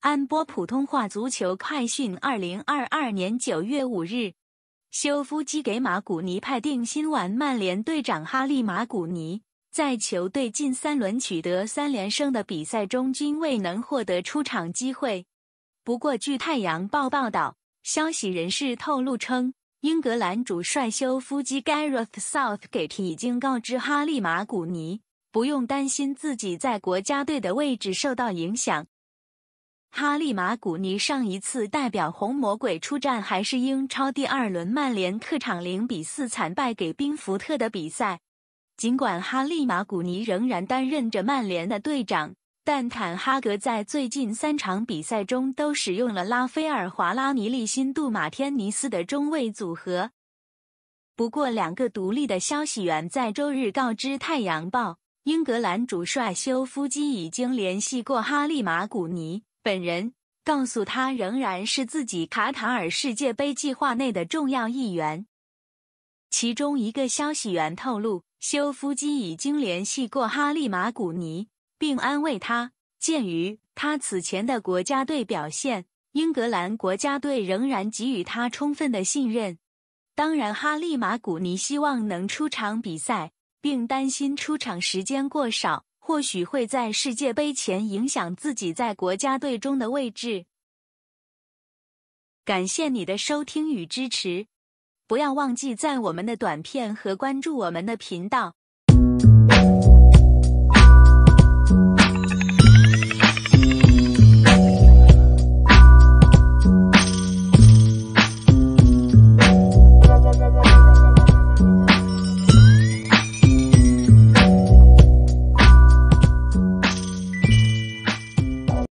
安播普通话足球快讯：二零二二年九月五日，修夫基给马古尼派定心丸。曼联队长哈利马古尼在球队近三轮取得三连胜的比赛中，均未能获得出场机会。不过，据《太阳报》报道，消息人士透露称，英格兰主帅修夫基 Garth Southgate 已经告知哈利马古尼，不用担心自己在国家队的位置受到影响。哈利马古尼上一次代表红魔鬼出战，还是英超第二轮曼联客场零比四惨败给宾福特的比赛。尽管哈利马古尼仍然担任着曼联的队长，但坦哈格在最近三场比赛中都使用了拉斐尔·华拉尼、利辛杜·马天尼斯的中卫组合。不过，两个独立的消息源在周日告知《太阳报》，英格兰主帅休夫基已经联系过哈利马古尼。本人告诉他，仍然是自己卡塔尔世界杯计划内的重要一员。其中一个消息源透露，修夫基已经联系过哈利马古尼，并安慰他，鉴于他此前的国家队表现，英格兰国家队仍然给予他充分的信任。当然，哈利马古尼希望能出场比赛，并担心出场时间过少。或许会在世界杯前影响自己在国家队中的位置。感谢你的收听与支持，不要忘记赞我们的短片和关注我们的频道。